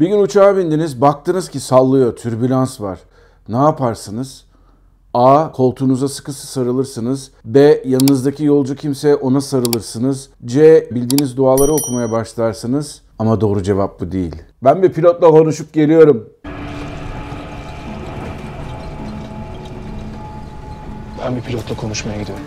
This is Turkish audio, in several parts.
Bir gün uçağa bindiniz, baktınız ki sallıyor, türbülans var. Ne yaparsınız? A. Koltuğunuza sıkısı sarılırsınız. B. Yanınızdaki yolcu kimse ona sarılırsınız. C. Bildiğiniz duaları okumaya başlarsınız. Ama doğru cevap bu değil. Ben bir pilotla konuşup geliyorum. Ben bir pilotla konuşmaya gidiyorum.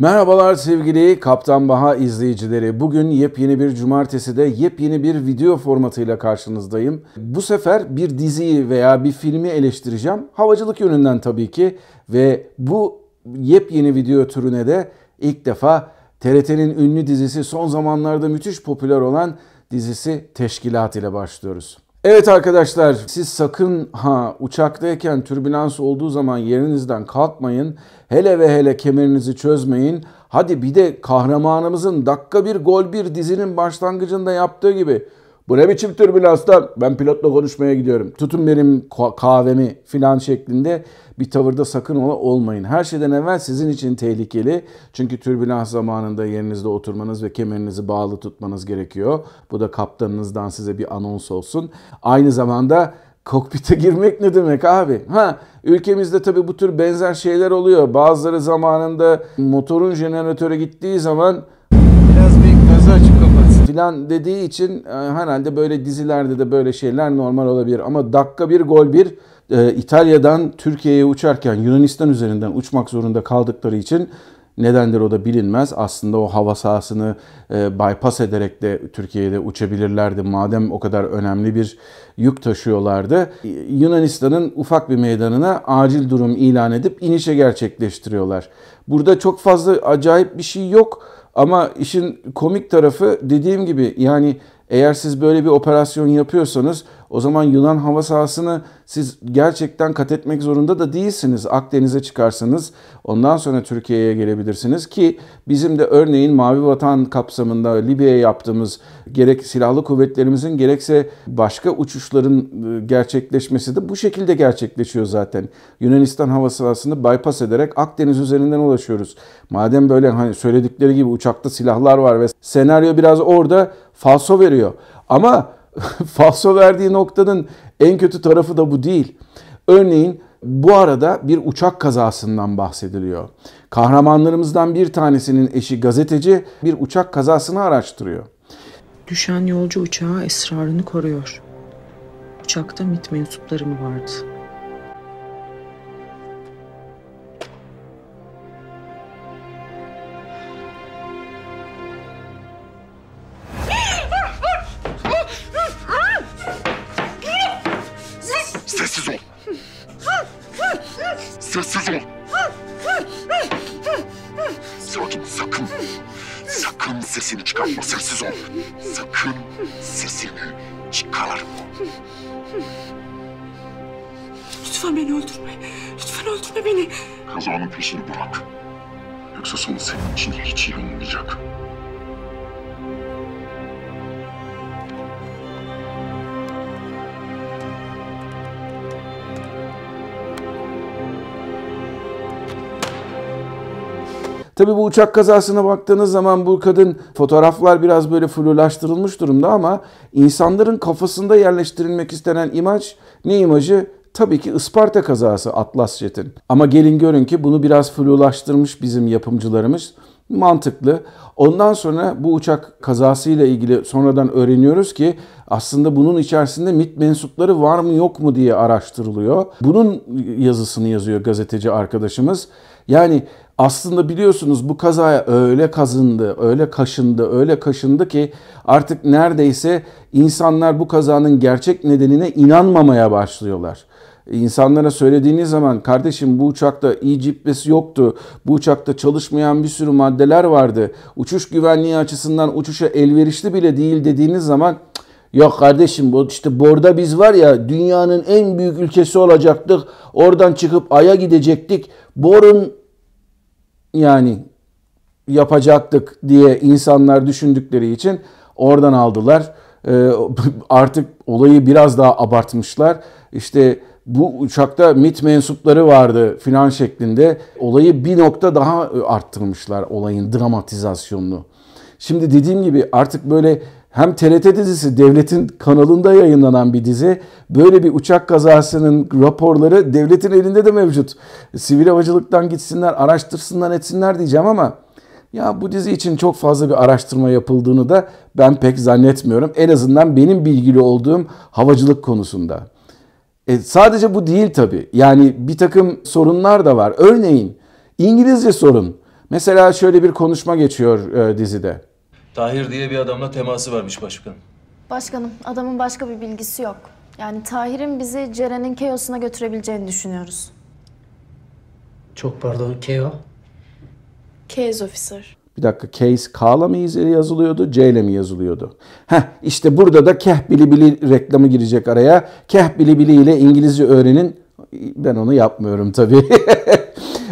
Merhabalar sevgili Kaptan Baha izleyicileri. Bugün yepyeni bir cumartesi de yepyeni bir video formatıyla karşınızdayım. Bu sefer bir diziyi veya bir filmi eleştireceğim. Havacılık yönünden tabii ki ve bu yepyeni video türüne de ilk defa TRT'nin ünlü dizisi son zamanlarda müthiş popüler olan dizisi Teşkilat ile başlıyoruz. Evet arkadaşlar siz sakın ha uçaktayken türbülans olduğu zaman yerinizden kalkmayın. Hele ve hele kemerinizi çözmeyin. Hadi bir de kahramanımızın dakika bir gol bir dizinin başlangıcında yaptığı gibi bu ne biçim türbülans lan? Ben pilotla konuşmaya gidiyorum. Tutun benim kahvemi filan şeklinde bir tavırda sakın ola olmayın. Her şeyden evvel sizin için tehlikeli. Çünkü türbülans zamanında yerinizde oturmanız ve kemerinizi bağlı tutmanız gerekiyor. Bu da kaptanınızdan size bir anons olsun. Aynı zamanda kokpite girmek ne demek abi? Ha ülkemizde tabi bu tür benzer şeyler oluyor. Bazıları zamanında motorun jeneratöre gittiği zaman filan dediği için e, herhalde böyle dizilerde de böyle şeyler normal olabilir. Ama dakika bir gol bir e, İtalya'dan Türkiye'ye uçarken Yunanistan üzerinden uçmak zorunda kaldıkları için Nedendir o da bilinmez. Aslında o hava sahasını e, bypass ederek de Türkiye'de uçabilirlerdi. Madem o kadar önemli bir yük taşıyorlardı. Yunanistan'ın ufak bir meydanına acil durum ilan edip inişe gerçekleştiriyorlar. Burada çok fazla acayip bir şey yok. Ama işin komik tarafı dediğim gibi yani eğer siz böyle bir operasyon yapıyorsanız o zaman Yunan hava sahasını siz gerçekten kat etmek zorunda da değilsiniz. Akdeniz'e çıkarsanız ondan sonra Türkiye'ye gelebilirsiniz ki bizim de örneğin Mavi Vatan kapsamında Libya'ya yaptığımız gerek silahlı kuvvetlerimizin gerekse başka uçuşların e, gerçekleşmesi de bu şekilde gerçekleşiyor zaten. Yunanistan hava sahasını bypass ederek Akdeniz üzerinden ulaşıyoruz. Madem böyle hani söyledikleri gibi uçakta silahlar var ve senaryo biraz orada falso veriyor. Ama falso verdiği noktanın en kötü tarafı da bu değil. Örneğin bu arada bir uçak kazasından bahsediliyor. Kahramanlarımızdan bir tanesinin eşi gazeteci bir uçak kazasını araştırıyor. Düşen yolcu uçağı esrarını koruyor. Uçakta MIT mensupları mı vardı? çıkartma sessiz ol. Sakın sesini çıkarma. Lütfen beni öldürme. Lütfen öldürme beni. Kazanın peşini bırak. Yoksa sonu senin için hiç iyi olmayacak. Tabii bu uçak kazasına baktığınız zaman bu kadın fotoğraflar biraz böyle flulaştırılmış durumda ama insanların kafasında yerleştirilmek istenen imaj ne imajı? Tabii ki Isparta kazası Atlas Jet'in. Ama gelin görün ki bunu biraz flulaştırmış bizim yapımcılarımız mantıklı. Ondan sonra bu uçak kazasıyla ilgili sonradan öğreniyoruz ki aslında bunun içerisinde MIT mensupları var mı yok mu diye araştırılıyor. Bunun yazısını yazıyor gazeteci arkadaşımız. Yani aslında biliyorsunuz bu kazaya öyle kazındı, öyle kaşındı, öyle kaşındı ki artık neredeyse insanlar bu kazanın gerçek nedenine inanmamaya başlıyorlar. İnsanlara söylediğiniz zaman kardeşim bu uçakta iyi cippesi yoktu, bu uçakta çalışmayan bir sürü maddeler vardı, uçuş güvenliği açısından uçuşa elverişli bile değil dediğiniz zaman Yok kardeşim bu işte borda biz var ya dünyanın en büyük ülkesi olacaktık. Oradan çıkıp aya gidecektik. Borun yani yapacaktık diye insanlar düşündükleri için oradan aldılar. E, artık olayı biraz daha abartmışlar. İşte bu uçakta MIT mensupları vardı filan şeklinde olayı bir nokta daha arttırmışlar olayın dramatizasyonunu. Şimdi dediğim gibi artık böyle hem TRT dizisi devletin kanalında yayınlanan bir dizi. Böyle bir uçak kazasının raporları devletin elinde de mevcut. Sivil havacılıktan gitsinler, araştırsınlar, etsinler diyeceğim ama ya bu dizi için çok fazla bir araştırma yapıldığını da ben pek zannetmiyorum. En azından benim bilgili olduğum havacılık konusunda. E, sadece bu değil tabii. Yani bir takım sorunlar da var. Örneğin İngilizce sorun. Mesela şöyle bir konuşma geçiyor e, dizide. Tahir diye bir adamla teması varmış başkanım. Başkanım, adamın başka bir bilgisi yok. Yani Tahir'in bizi Ceren'in Keos'una götürebileceğini düşünüyoruz. Çok pardon, Keo. Case Officer. Bir dakika, Case K'la mı yazılıyordu, C ile mi yazılıyordu? Heh, işte burada da Keh Bili Bili reklamı girecek araya. Keh Bili Bili ile İngilizce öğrenin. Ben onu yapmıyorum tabii.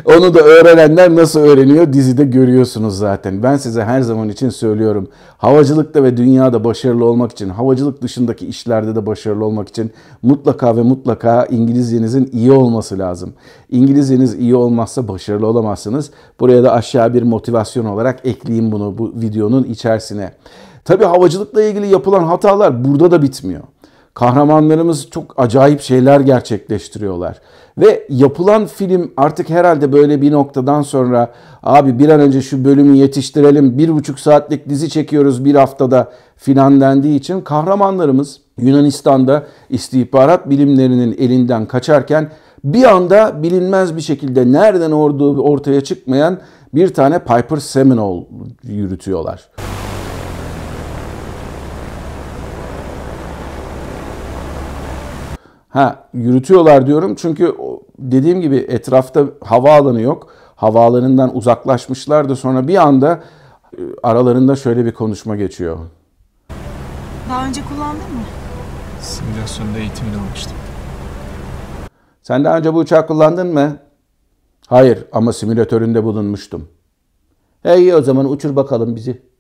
Onu da öğrenenler nasıl öğreniyor dizide görüyorsunuz zaten. Ben size her zaman için söylüyorum. Havacılıkta ve dünyada başarılı olmak için, havacılık dışındaki işlerde de başarılı olmak için mutlaka ve mutlaka İngilizcenizin iyi olması lazım. İngilizceniz iyi olmazsa başarılı olamazsınız. Buraya da aşağı bir motivasyon olarak ekleyeyim bunu bu videonun içerisine. Tabii havacılıkla ilgili yapılan hatalar burada da bitmiyor kahramanlarımız çok acayip şeyler gerçekleştiriyorlar. Ve yapılan film artık herhalde böyle bir noktadan sonra abi bir an önce şu bölümü yetiştirelim bir buçuk saatlik dizi çekiyoruz bir haftada filan dendiği için kahramanlarımız Yunanistan'da istihbarat bilimlerinin elinden kaçarken bir anda bilinmez bir şekilde nereden olduğu ortaya çıkmayan bir tane Piper Seminole yürütüyorlar. Ha yürütüyorlar diyorum çünkü dediğim gibi etrafta havaalanı yok. Havaalanından da sonra bir anda e, aralarında şöyle bir konuşma geçiyor. Daha önce kullandın mı? Simülasyonda eğitimini almıştım. Sen daha önce bu uçağı kullandın mı? Hayır ama simülatöründe bulunmuştum. Hey o zaman uçur bakalım bizi.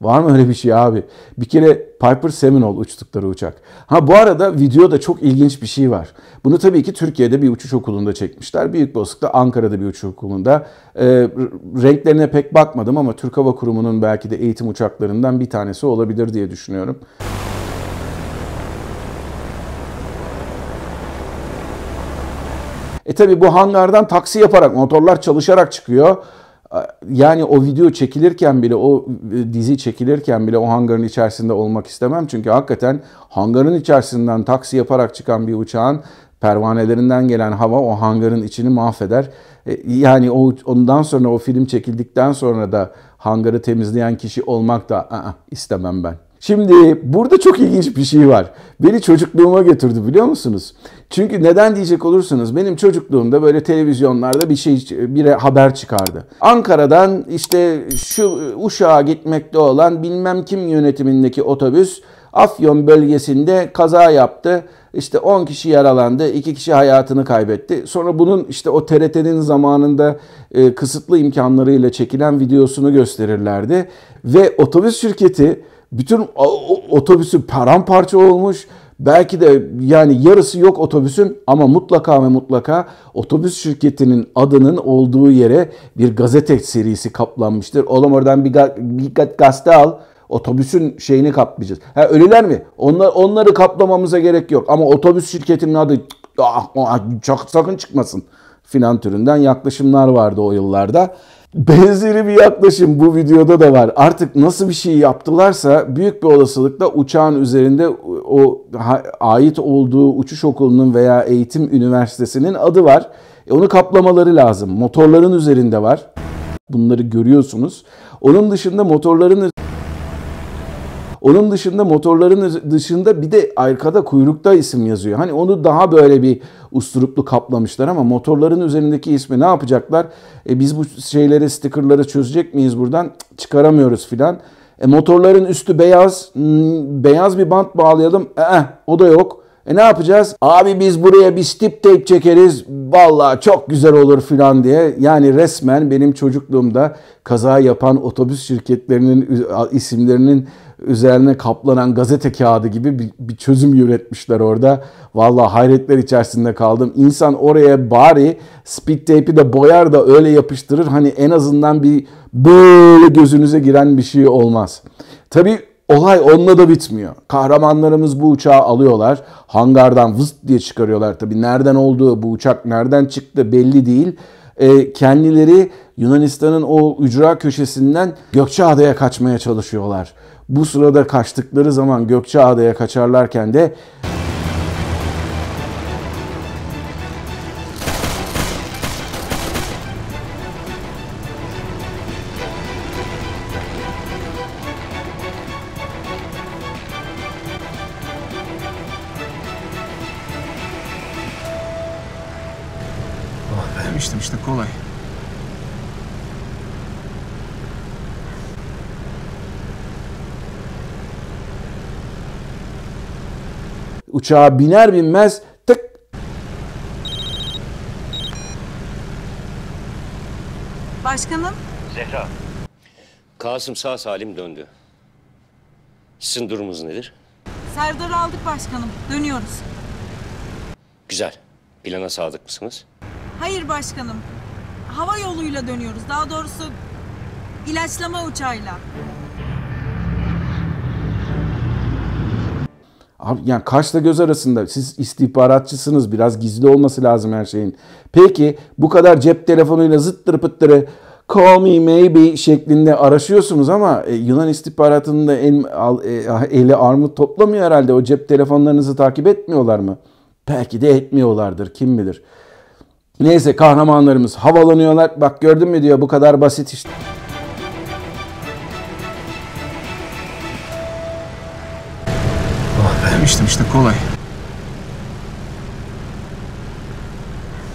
Var mı öyle bir şey abi? Bir kere Piper Seminole uçtukları uçak. Ha bu arada videoda çok ilginç bir şey var. Bunu tabii ki Türkiye'de bir uçuş okulunda çekmişler. Büyük Bozkır'da Ankara'da bir uçuş okulunda. E, renklerine pek bakmadım ama Türk Hava Kurumu'nun belki de eğitim uçaklarından bir tanesi olabilir diye düşünüyorum. E tabii bu hangardan taksi yaparak, motorlar çalışarak çıkıyor. Yani o video çekilirken bile, o e, dizi çekilirken bile o hangarın içerisinde olmak istemem. Çünkü hakikaten hangarın içerisinden taksi yaparak çıkan bir uçağın pervanelerinden gelen hava o hangarın içini mahveder. E, yani ondan sonra o film çekildikten sonra da hangarı temizleyen kişi olmak da istemem ben. Şimdi burada çok ilginç bir şey var. Beni çocukluğuma götürdü biliyor musunuz? Çünkü neden diyecek olursunuz benim çocukluğumda böyle televizyonlarda bir şey bir haber çıkardı. Ankara'dan işte şu Uşak'a gitmekte olan bilmem kim yönetimindeki otobüs Afyon bölgesinde kaza yaptı. İşte 10 kişi yaralandı, 2 kişi hayatını kaybetti. Sonra bunun işte o TRT'nin zamanında e, kısıtlı imkanlarıyla çekilen videosunu gösterirlerdi ve otobüs şirketi bütün otobüsü paramparça olmuş. Belki de yani yarısı yok otobüsün ama mutlaka ve mutlaka otobüs şirketinin adının olduğu yere bir gazete serisi kaplanmıştır. Oğlum oradan bir, bir gazete al otobüsün şeyini kaplayacağız. Ha, ölüler mi? Onlar, onları kaplamamıza gerek yok ama otobüs şirketinin adı çok ah, ah, sakın çıkmasın filan türünden yaklaşımlar vardı o yıllarda. Benzeri bir yaklaşım bu videoda da var. Artık nasıl bir şey yaptılarsa büyük bir olasılıkla uçağın üzerinde o ait olduğu uçuş okulunun veya eğitim üniversitesinin adı var. E onu kaplamaları lazım. Motorların üzerinde var. Bunları görüyorsunuz. Onun dışında motorların onun dışında motorların dışında bir de arkada kuyrukta isim yazıyor. Hani onu daha böyle bir usturuplu kaplamışlar ama motorların üzerindeki ismi ne yapacaklar? E biz bu şeylere stikerları çözecek miyiz buradan? Çıkaramıyoruz filan. E motorların üstü beyaz. Hmm, beyaz bir bant bağlayalım. Ee, o da yok. E ne yapacağız? Abi biz buraya bir stip tape çekeriz. Valla çok güzel olur filan diye. Yani resmen benim çocukluğumda kaza yapan otobüs şirketlerinin isimlerinin üzerine kaplanan gazete kağıdı gibi bir, bir çözüm üretmişler orada. Vallahi hayretler içerisinde kaldım. İnsan oraya bari speed tape'i de boyar da öyle yapıştırır. Hani en azından bir böyle gözünüze giren bir şey olmaz. Tabi olay onunla da bitmiyor. Kahramanlarımız bu uçağı alıyorlar. Hangardan vıst diye çıkarıyorlar Tabi Nereden oldu bu uçak nereden çıktı belli değil e, kendileri Yunanistan'ın o ücra köşesinden Gökçeada'ya kaçmaya çalışıyorlar. Bu sırada kaçtıkları zaman Gökçeada'ya kaçarlarken de uçağa biner binmez tık Başkanım. Zehra. Kasım sağ salim döndü. Sizin durumunuz nedir? Serdar'ı aldık başkanım. Dönüyoruz. Güzel. Plana sadık mısınız? Hayır başkanım. Hava yoluyla dönüyoruz. Daha doğrusu ilaçlama uçağıyla. Abi yani kaşla göz arasında siz istihbaratçısınız biraz gizli olması lazım her şeyin. Peki bu kadar cep telefonuyla zıttır pıttırı call me maybe şeklinde araşıyorsunuz ama e, Yunan istihbaratında el, al, e, ah, eli armut toplamıyor herhalde. O cep telefonlarınızı takip etmiyorlar mı? Belki de etmiyorlardır kim bilir. Neyse kahramanlarımız havalanıyorlar. Bak gördün mü diyor bu kadar basit işte. işte kolay.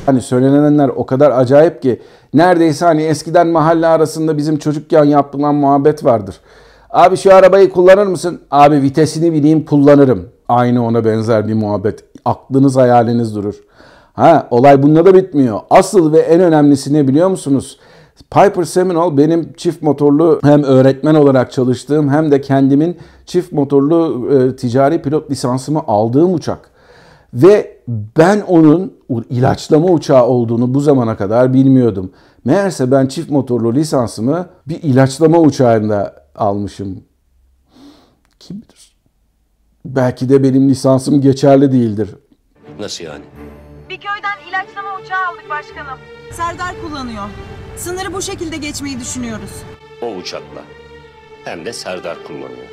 Hani söylenenler o kadar acayip ki neredeyse hani eskiden mahalle arasında bizim çocukken yapılan muhabbet vardır. Abi şu arabayı kullanır mısın? Abi vitesini bileyim kullanırım. Aynı ona benzer bir muhabbet. Aklınız hayaliniz durur. Ha olay bununla da bitmiyor. Asıl ve en önemlisi ne biliyor musunuz? Piper Seminole benim çift motorlu hem öğretmen olarak çalıştığım hem de kendimin çift motorlu e, ticari pilot lisansımı aldığım uçak. Ve ben onun ilaçlama uçağı olduğunu bu zamana kadar bilmiyordum. Meğerse ben çift motorlu lisansımı bir ilaçlama uçağında almışım. Kim bilir? Belki de benim lisansım geçerli değildir. Nasıl yani? Bir köyden ilaçlama uçağı aldık başkanım. Serdar kullanıyor. Sınırı bu şekilde geçmeyi düşünüyoruz. O uçakla. Hem de Serdar kullanıyor.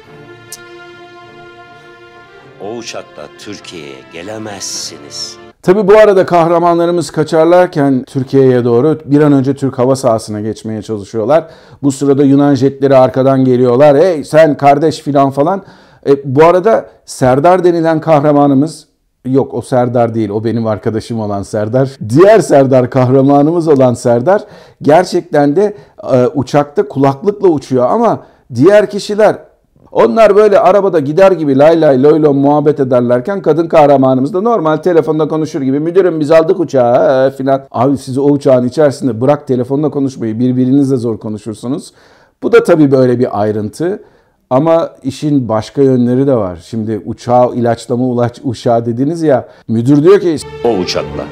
O uçakla Türkiye'ye gelemezsiniz. Tabi bu arada kahramanlarımız kaçarlarken Türkiye'ye doğru bir an önce Türk hava sahasına geçmeye çalışıyorlar. Bu sırada Yunan jetleri arkadan geliyorlar. Hey sen kardeş filan falan. E, bu arada Serdar denilen kahramanımız Yok o Serdar değil o benim arkadaşım olan Serdar. Diğer Serdar kahramanımız olan Serdar gerçekten de e, uçakta kulaklıkla uçuyor ama diğer kişiler onlar böyle arabada gider gibi lay lay loy loy muhabbet ederlerken kadın kahramanımız da normal telefonda konuşur gibi müdürüm biz aldık uçağı filan. Abi sizi o uçağın içerisinde bırak telefonla konuşmayı birbirinizle zor konuşursunuz. Bu da tabii böyle bir ayrıntı. Ama işin başka yönleri de var. Şimdi uçağı ilaçlama ulaç uçağı dediniz ya. Müdür diyor ki o uçakla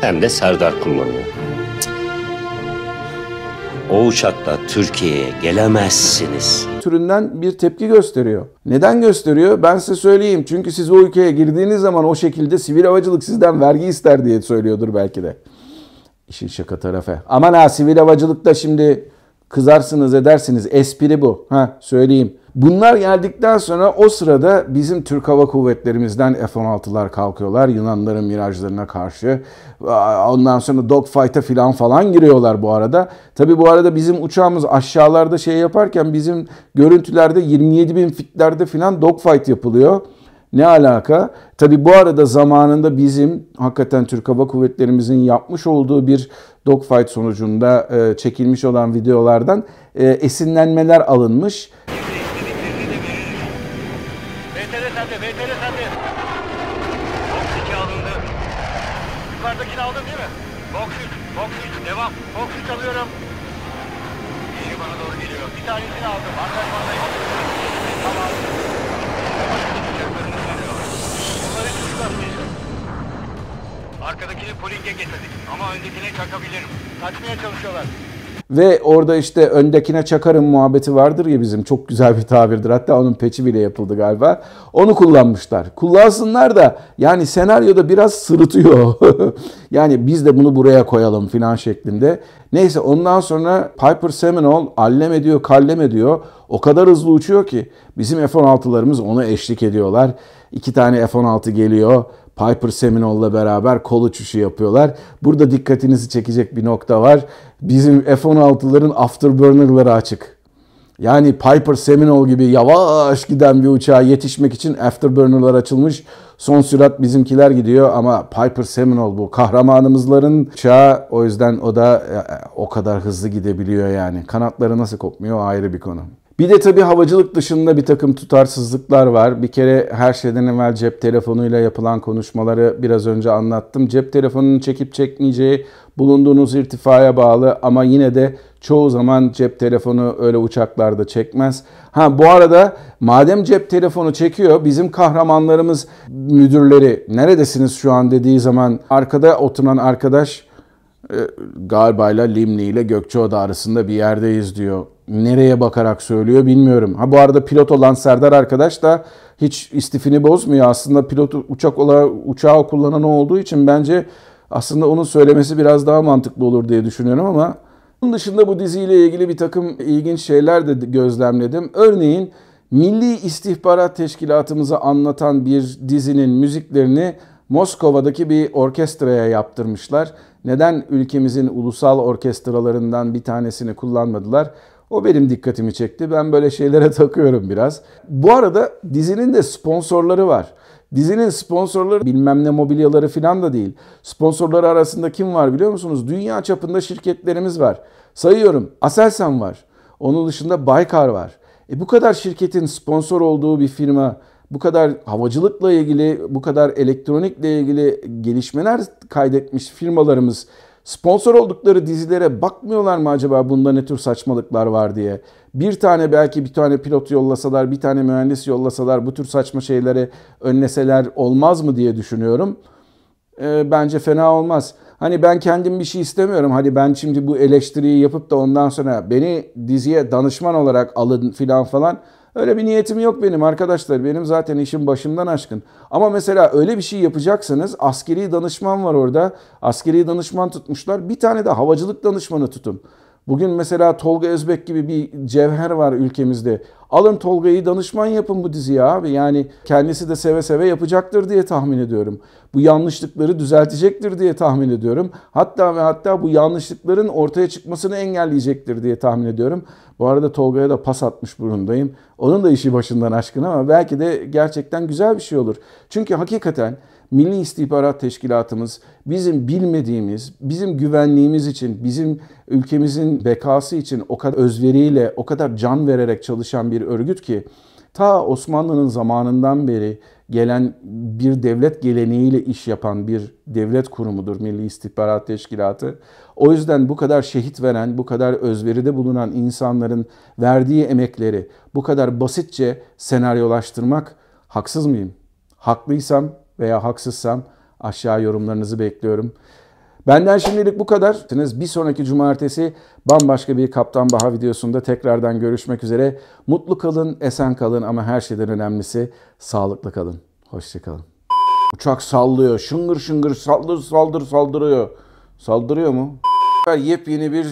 hem de Serdar kullanıyor. O uçakla Türkiye'ye gelemezsiniz. Türünden bir tepki gösteriyor. Neden gösteriyor? Ben size söyleyeyim. Çünkü siz o ülkeye girdiğiniz zaman o şekilde sivil havacılık sizden vergi ister diye söylüyordur belki de. İşin şaka tarafı. Aman ha sivil havacılıkta şimdi Kızarsınız edersiniz. Espri bu. Ha söyleyeyim. Bunlar geldikten sonra o sırada bizim Türk Hava Kuvvetlerimizden F-16'lar kalkıyorlar Yunanların mirajlarına karşı. Ondan sonra dogfight'a falan falan giriyorlar bu arada. Tabi bu arada bizim uçağımız aşağılarda şey yaparken bizim görüntülerde 27 bin fitlerde falan dogfight yapılıyor. Ne alaka? Tabi bu arada zamanında bizim hakikaten Türk Hava Kuvvetlerimizin yapmış olduğu bir dogfight sonucunda e, çekilmiş olan videolardan e, esinlenmeler alınmış. devam. Box 3 alıyorum. bana doğru geliyor. Bir tanesini aldım. Arkadaşlar. Arkadakini polinge getirdik ama öndekine çakabilirim. Kaçmaya çalışıyorlar. Ve orada işte öndekine çakarım muhabbeti vardır ya bizim çok güzel bir tabirdir. Hatta onun peçi bile yapıldı galiba. Onu kullanmışlar. Kullansınlar da yani senaryoda biraz sırıtıyor. yani biz de bunu buraya koyalım filan şeklinde. Neyse ondan sonra Piper Seminole allem ediyor kallem ediyor. O kadar hızlı uçuyor ki bizim F-16'larımız ona eşlik ediyorlar. İki tane F-16 geliyor Piper Seminol'la beraber kol uçuşu yapıyorlar. Burada dikkatinizi çekecek bir nokta var. Bizim F-16'ların afterburner'ları açık. Yani Piper Seminole gibi yavaş giden bir uçağa yetişmek için afterburner'lar açılmış. Son sürat bizimkiler gidiyor ama Piper Seminole bu kahramanımızların uçağı o yüzden o da e, e, o kadar hızlı gidebiliyor yani. Kanatları nasıl kopmuyor ayrı bir konu. Bir de tabii havacılık dışında bir takım tutarsızlıklar var. Bir kere her şeyden evvel cep telefonuyla yapılan konuşmaları biraz önce anlattım. Cep telefonunu çekip çekmeyeceği bulunduğunuz irtifaya bağlı ama yine de çoğu zaman cep telefonu öyle uçaklarda çekmez. Ha bu arada madem cep telefonu çekiyor bizim kahramanlarımız müdürleri neredesiniz şu an dediği zaman arkada oturan arkadaş e, ile Limni ile Gökçeoda arasında bir yerdeyiz diyor nereye bakarak söylüyor bilmiyorum. Ha bu arada pilot olan Serdar arkadaş da hiç istifini bozmuyor. Aslında pilot uçak olarak uçağı kullanan olduğu için bence aslında onun söylemesi biraz daha mantıklı olur diye düşünüyorum ama bunun dışında bu diziyle ilgili bir takım ilginç şeyler de gözlemledim. Örneğin Milli İstihbarat Teşkilatımızı anlatan bir dizinin müziklerini Moskova'daki bir orkestraya yaptırmışlar. Neden ülkemizin ulusal orkestralarından bir tanesini kullanmadılar? O benim dikkatimi çekti. Ben böyle şeylere takıyorum biraz. Bu arada dizinin de sponsorları var. Dizinin sponsorları bilmem ne mobilyaları falan da değil. Sponsorları arasında kim var biliyor musunuz? Dünya çapında şirketlerimiz var. Sayıyorum. Aselsan var. Onun dışında Baykar var. E bu kadar şirketin sponsor olduğu bir firma bu kadar havacılıkla ilgili, bu kadar elektronikle ilgili gelişmeler kaydetmiş firmalarımız Sponsor oldukları dizilere bakmıyorlar mı acaba bunda ne tür saçmalıklar var diye? Bir tane belki bir tane pilot yollasalar, bir tane mühendis yollasalar bu tür saçma şeyleri önleseler olmaz mı diye düşünüyorum. E, bence fena olmaz. Hani ben kendim bir şey istemiyorum. Hani ben şimdi bu eleştiriyi yapıp da ondan sonra beni diziye danışman olarak alın filan falan. Öyle bir niyetim yok benim arkadaşlar. Benim zaten işim başımdan aşkın. Ama mesela öyle bir şey yapacaksanız askeri danışman var orada. Askeri danışman tutmuşlar. Bir tane de havacılık danışmanı tutun. Bugün mesela Tolga Özbek gibi bir cevher var ülkemizde. Alın Tolga'yı danışman yapın bu diziye abi. Yani kendisi de seve seve yapacaktır diye tahmin ediyorum. Bu yanlışlıkları düzeltecektir diye tahmin ediyorum. Hatta ve hatta bu yanlışlıkların ortaya çıkmasını engelleyecektir diye tahmin ediyorum. Bu arada Tolga'ya da pas atmış burundayım. Onun da işi başından aşkın ama belki de gerçekten güzel bir şey olur. Çünkü hakikaten Milli İstihbarat Teşkilatımız bizim bilmediğimiz, bizim güvenliğimiz için, bizim ülkemizin bekası için o kadar özveriyle, o kadar can vererek çalışan bir örgüt ki ta Osmanlı'nın zamanından beri gelen bir devlet geleneğiyle iş yapan bir devlet kurumudur Milli İstihbarat Teşkilatı. O yüzden bu kadar şehit veren, bu kadar özveride bulunan insanların verdiği emekleri bu kadar basitçe senaryolaştırmak haksız mıyım? Haklıysam veya haksızsam aşağı yorumlarınızı bekliyorum. Benden şimdilik bu kadar. Bir sonraki cumartesi bambaşka bir Kaptan Baha videosunda tekrardan görüşmek üzere. Mutlu kalın, esen kalın ama her şeyden önemlisi sağlıklı kalın. Hoşçakalın. Uçak sallıyor. Şıngır şıngır saldır saldır saldırıyor. Saldırıyor mu? Yepyeni bir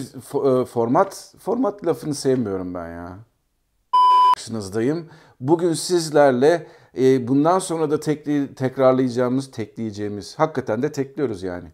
e, format. Format lafını sevmiyorum ben ya. Karşınızdayım. Bugün sizlerle e, bundan sonra da tekli, tekrarlayacağımız, tekleyeceğimiz, hakikaten de tekliyoruz yani.